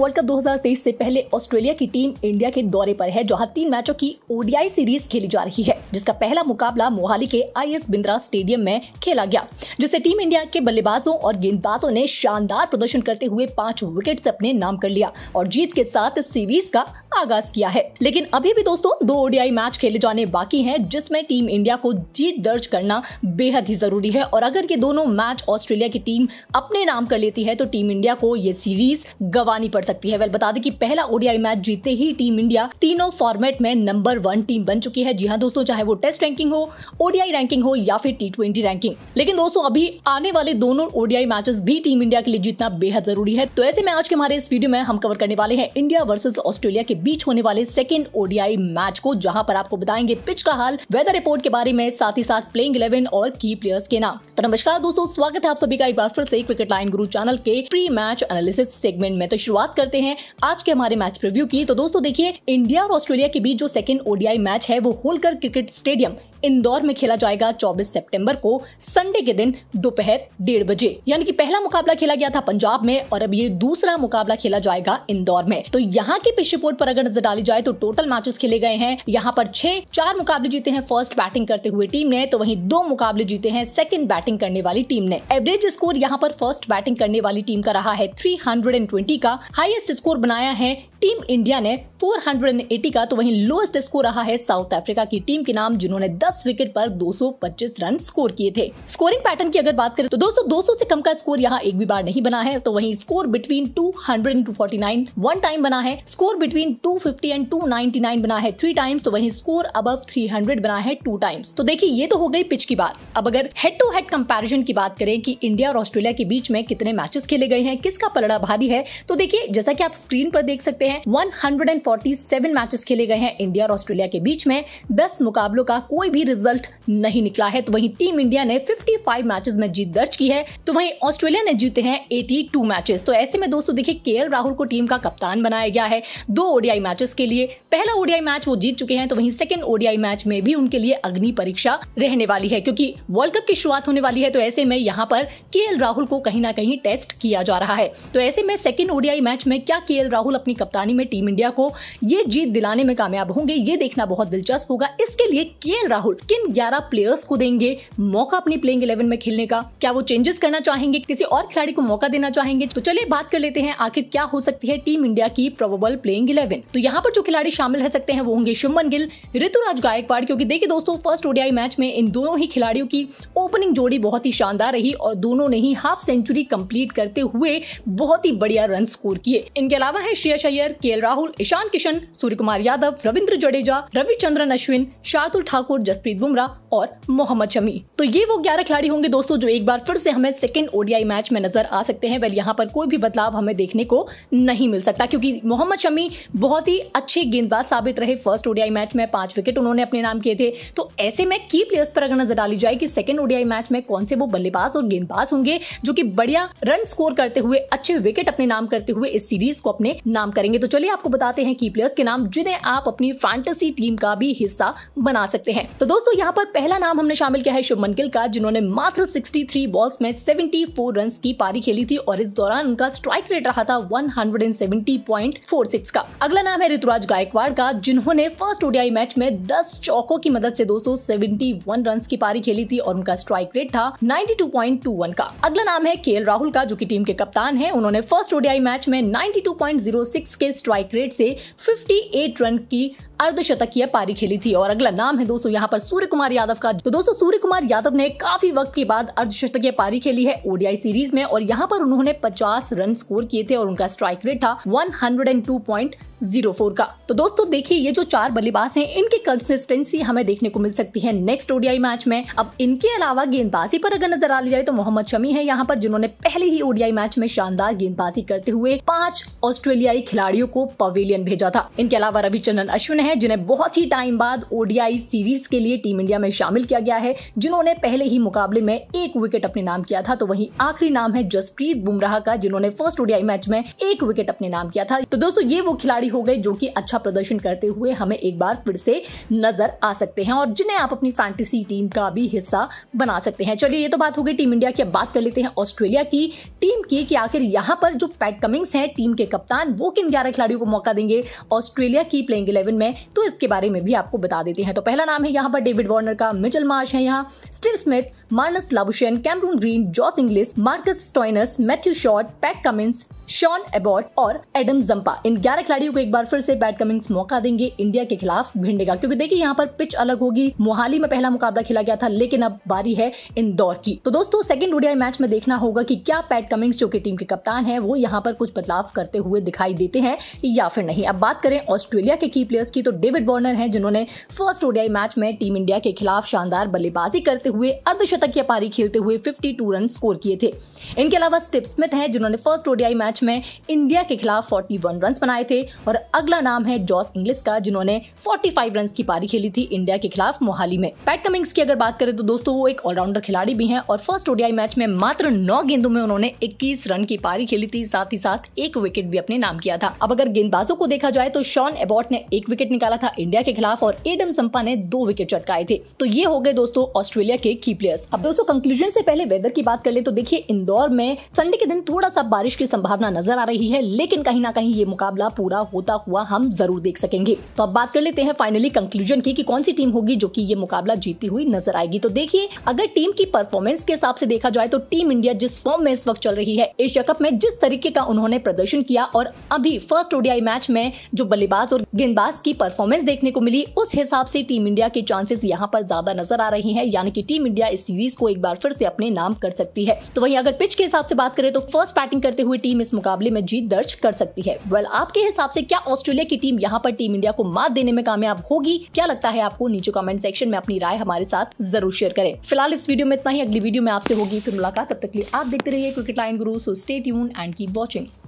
world cup 2023 से पहले Australia की टीम इंडिया के दौरे पर है जहां तीन मैचों की ओडीआई सीरीज खेली जा रही है जिसका पहला मुकाबला मोहाली के आई एस बिंद्रा स्टेडियम में खेला गया जिसे टीम इंडिया के बल्लेबाजों और गेंदबाजों ने शानदार प्रदर्शन करते हुए पांच विकेट अपने नाम कर लिया और जीत के साथ सीरीज का आगाज किया है लेकिन अभी भी दोस्तों दो ओडीआई मैच खेले जाने बाकी है जिसमें टीम इंडिया को जीत दर्ज करना बेहद ही जरूरी है और अगर ये दोनों मैच ऑस्ट्रेलिया की टीम अपने नाम कर लेती है तो टीम इंडिया को ये सीरीज गंवानी पड़ सकती है वेल बता दें कि पहला ओडीआई मैच जीते ही टीम इंडिया तीनों फॉर्मेट में नंबर वन टीम बन चुकी है जी हाँ दोस्तों चाहे वो टेस्ट रैंकिंग हो ओडीआई रैंकिंग हो या फिर टी रैंकिंग लेकिन दोस्तों अभी आने वाले दोनों ओडीआई मैचेस भी टीम इंडिया के लिए जीतना बेहद जरूरी है तो ऐसे में आज के हमारे इस वीडियो में हम कवर करने वाले हैं इंडिया वर्सेज ऑस्ट्रेलिया के बीच होने वाले सेकेंड ओडीआई मैच को जहाँ पर आपको बताएंगे पिच का हाल वेदर रिपोर्ट के बारे में साथ ही साथ प्लेइंग इलेवन और की प्लेयर्स के नाम तो नमस्कार दोस्तों स्वागत है आप सभी का एक बार फिर से क्रिकेट लाइन गुरु चैनल के प्री मैच एनालिसिस सेगमेंट में तो शुरुआत करते हैं आज के हमारे मैच प्रिव्यू की तो दोस्तों देखिए इंडिया और ऑस्ट्रेलिया के बीच जो सेकंड ओडीआई मैच है वो होलकर क्रिकेट स्टेडियम इंदौर में खेला जाएगा 24 सितंबर को संडे के दिन दोपहर डेढ़ बजे यानी कि पहला मुकाबला खेला गया था पंजाब में और अब ये दूसरा मुकाबला खेला जाएगा इंदौर में तो यहाँ की पिछले रिपोर्ट पर अगर नजर डाली जाए तो टोटल मैचेस खेले गए हैं यहाँ पर छह चार मुकाबले जीते हैं फर्स्ट बैटिंग करते हुए टीम ने तो वही दो मुकाबले जीते हैं सेकंड बैटिंग करने वाली टीम ने एवरेज स्कोर यहाँ पर फर्स्ट बैटिंग करने वाली टीम का रहा है थ्री का हाईएस्ट स्कोर बनाया है टीम इंडिया ने 480 का तो वहीं लोएस्ट स्कोर रहा है साउथ अफ्रीका की टीम के नाम जिन्होंने दस 10 विकेट पर 225 रन स्कोर किए थे स्कोरिंग पैटर्न की अगर बात करें तो दोस्तों 200 से कम का स्कोर यहाँ एक भी बार नहीं बना है तो वहीं score between 200 and 249 one time बना है स्कोर बिटवीन 250 एंड 299 बना है थ्री टाइम्स तो वहीं स्कोर अब 300 बना है टू टाइम्स तो देखिए ये तो हो गई पिच की बात अब अगर हेड टू हेड कंपेरिजन की बात करें की इंडिया और ऑस्ट्रेलिया के बीच में कितने मैचेस खेले गए हैं किसका पलड़ा भारी है तो देखिए जैसा की आप स्क्रीन पर देख सकते हैं वन मैचेस खेले गए हैं इंडिया और ऑस्ट्रेलिया के बीच में दस मुकाबलों का कोई भी भी रिजल्ट नहीं निकला है तो वहीं टीम इंडिया ने 55 मैचेस में जीत दर्ज की है तो वहीं ऑस्ट्रेलिया ने जीते हैं 82 मैचेस तो ऐसे में दोस्तों देखिए के राहुल को टीम का कप्तान बनाया गया है दो ओडीआई मैचेस के लिए पहला ओडीआई मैच वो जीत चुके हैं तो वहीं सेकेंड ओडीआई मैच में भी उनके लिए अग्नि परीक्षा रहने वाली है क्योंकि वर्ल्ड कप की शुरुआत होने वाली है तो ऐसे में यहाँ पर के राहुल को कहीं ना कहीं टेस्ट किया जा रहा है तो ऐसे में सेकेंड ओडीआई मैच में क्या के राहुल अपनी कप्तानी में टीम इंडिया को ये जीत दिलाने में कामयाब होंगे ये देखना बहुत दिलचस्प होगा इसके लिए के राहुल राहुल किन ग्यारह प्लेयर्स को देंगे मौका अपनी प्लेइंग इलेवन में खेलने का क्या वो चेंजेस करना चाहेंगे किसी और खिलाड़ी को मौका देना चाहेंगे तो चलिए बात कर लेते हैं आखिर क्या हो सकती है टीम इंडिया की प्रोबेबल प्लेइंग इलेवन तो यहाँ पर जो खिलाड़ी शामिल रह सकते हैं वो होंगे शुभमन गिल ऋतुराज गायकवाड़ क्योंकि देखिए दोस्तों फर्स्ट ओडियाई मैच में इन दोनों ही खिलाड़ियों की ओपनिंग जोड़ी बहुत ही शानदार रही और दोनों ने ही हाफ सेंचुरी कंप्लीट करते हुए बहुत ही बढ़िया रन स्कोर किए इनके अलावा है श्रेयस अय्यर के राहुल ईशान किशन सूर्य कुमार यादव रविंद्र जडेजा रविचंद्रन अश्विन शार्दुल ठाकुर जस जसप्रीत बुमराह और मोहम्मद शमी तो ये वो ग्यारह खिलाड़ी होंगे दोस्तों जो एक बार फिर से हमें सेकेंड ओडीआई मैच में नजर आ सकते हैं वेल यहाँ पर कोई भी बदलाव हमें देखने को नहीं मिल सकता क्योंकि मोहम्मद शमी बहुत ही अच्छे गेंदबाज साबित रहे फर्स्ट ओडीआई मैच में पांच विकेट उन्होंने अपने नाम किए थे तो ऐसे में की प्लेयर्स पर अगर नजर डाली जाए कि सेकेंड ओडीआई मैच में कौन से वो बल्लेबाज और गेंदबाज होंगे जो की बढ़िया रन स्कोर करते हुए अच्छे विकेट अपने नाम करते हुए इस सीरीज को अपने नाम करेंगे तो चलिए आपको बताते हैं की प्लेयर्स के नाम जिन्हें आप अपनी फैंटेसी टीम का भी हिस्सा बना सकते हैं तो दोस्तों यहाँ पर पहला नाम हमने शामिल किया है शुभमन गिल का जिन्होंने मात्र 63 बॉल्स में 74 रन की पारी खेली थी और इस दौरान उनका स्ट्राइक रेट रहा था 170.46 का अगला नाम है ऋतुराज गायकवाड़ का जिन्होंने फर्स्ट ओडीआई मैच में 10 चौकों की मदद से दोस्तों 71 रन की पारी खेली थी और उनका स्ट्राइक रेट था नाइन्टी का अगला नाम है के राहुल का जो की टीम के कप्तान है उन्होंने फर्स्ट ओडीआई मैच में नाइन्टी के स्ट्राइक रेट से फिफ्टी रन की अर्धशतकीय पारी खेली थी और अगला नाम है दोस्तों यहाँ पर सूर्य कुमार यादव का तो दोस्तों सूर्य कुमार यादव ने काफी वक्त के बाद अर्धशतकीय पारी खेली है ओडीआई सीरीज में और यहाँ पर उन्होंने पचास रन स्कोर किए थे और उनका स्ट्राइक रेट था वन जीरो फोर का तो दोस्तों देखिए ये जो चार बल्लेबाज हैं इनकी कंसिस्टेंसी हमें देखने को मिल सकती है नेक्स्ट ओडीआई मैच में अब इनके अलावा गेंदबाजी पर अगर नजर आ ली जाए तो मोहम्मद शमी है यहाँ पर जिन्होंने पहले ही ओडीआई मैच में शानदार गेंदबाजी करते हुए पांच ऑस्ट्रेलियाई खिलाड़ियों को पवेलियन भेजा था इनके अलावा रविचंद्रन अश्विन है जिन्हें बहुत ही टाइम बाद ओडीआई सीरीज के लिए टीम इंडिया में शामिल किया गया है जिन्होंने पहले ही मुकाबले में एक विकेट अपने नाम किया था तो वही आखिरी नाम है जसप्रीत बुमराह का जिन्होंने फर्स्ट ओडीआई मैच में एक विकेट अपने नाम किया था तो दोस्तों ये वो खिलाड़ी खिलाड़ी हो गए जो कि अच्छा प्रदर्शन करते हुए हमें एक बार फिर से नजर आ सकते हैं और जिन्हें आप अपनी फैंटेसी टीम का भी हिस्सा बना सकते हैं चलिए ये तो बात हो गई टीम इंडिया की अब बात कर लेते हैं ऑस्ट्रेलिया की टीम की कि आखिर यहाँ पर जो पैट कमिंग्स हैं टीम के कप्तान वो किन ग्यारह खिलाड़ियों को मौका देंगे ऑस्ट्रेलिया की प्लेइंग इलेवन में तो इसके बारे में भी आपको बता देते हैं तो पहला नाम है यहाँ पर डेविड वार्नर का मिचल मार्श है यहाँ Steve Smith Marnus Labuschagne Cameron Green Josh Inglis Marcus Stoinis Matthew Short Pat Cummins Sean Abbott और एडम जम्पा इन ग्यारह खिलाड़ियों को एक बार फिर से बैट कमिंग्स मौका देंगे इंडिया के खिलाफ भिंडे का क्योंकि देखिए यहाँ पर पिच अलग होगी मोहाली में पहला मुकाबला खेला गया था लेकिन अब बारी है इंदौर की तो दोस्तों सेकंड ओडीआई मैच में देखना होगा कि क्या पैट कमिंग्स जो की टीम के कप्तान है वो यहाँ पर कुछ बदलाव करते हुए दिखाई देते हैं या फिर नहीं अब बात करें ऑस्ट्रेलिया के की प्लेयर्स की तो डेविड बॉर्नर है जिन्होंने फर्स्ट ओडीआई मैच में टीम इंडिया के खिलाफ शानदार बल्लेबाजी करते हुए अर्धशतक की पारी खेलते हुए 52 रन स्कोर किए थे इनके अलावा स्टिप स्मिथ है जिन्होंने फर्स्ट ओडीआई मैच में इंडिया के खिलाफ 41 रन बनाए थे और अगला नाम है जॉस इंग्लिस का जिन्होंने 45 रन की पारी खेली थी इंडिया के खिलाफ मोहाली में पैट कमिंग्स की अगर बात करें तो दोस्तों वो एक ऑलराउंडर खिलाड़ी भी हैं और फर्स्ट ओडियाई मैच में मात्र नौ गेंदों में उन्होंने इक्कीस रन की पारी खेली थी साथ ही साथ एक विकेट भी अपने नाम किया था अब अगर गेंदबाजों को देखा जाए तो शॉन एबॉट ने एक विकेट निकाला था इंडिया के खिलाफ और एडम संपा ने दो विकेट चटकाए थे तो ये हो गए दोस्तों ऑस्ट्रेलिया के की प्लेयर्स अब दोस्तों कंक्लूजन से पहले वेदर की बात कर ले तो देखिए इंदौर में संडे के दिन थोड़ा सा बारिश की संभावना नजर आ रही है लेकिन कहीं ना कहीं ये मुकाबला पूरा होता हुआ हम जरूर देख सकेंगे तो अब बात कर लेते हैं फाइनली कंक्लूजन की कि कौन सी टीम होगी जो कि ये मुकाबला जीती हुई नजर आएगी तो देखिए अगर टीम की परफॉर्मेंस के हिसाब से देखा जाए तो टीम इंडिया जिस फॉर्म में इस वक्त चल रही है एशिया कप में जिस तरीके का उन्होंने प्रदर्शन किया और अभी फर्स्ट ओडीआई मैच में जो बल्लेबाज और गेंदबाज की परफॉर्मेंस देखने को मिली उस हिसाब से टीम इंडिया के चांसेस यहाँ पर ज्यादा नजर आ रही है यानी कि टीम इंडिया इस सीरीज को एक बार फिर से अपने नाम कर सकती है तो वही अगर पिच के हिसाब से बात करें तो फर्स्ट बैटिंग करते हुए टीम इस इस मुकाबले में जीत दर्ज कर सकती है वेल आपके हिसाब से क्या ऑस्ट्रेलिया की टीम यहाँ पर टीम इंडिया को मात देने में कामयाब होगी क्या लगता है आपको नीचे कमेंट सेक्शन में अपनी राय हमारे साथ जरूर शेयर करें फिलहाल इस वीडियो में इतना ही अगली वीडियो में आपसे होगी फिर मुलाकात तब तक लिए आप देखते रहिए cricket line guru so stay tuned and keep watching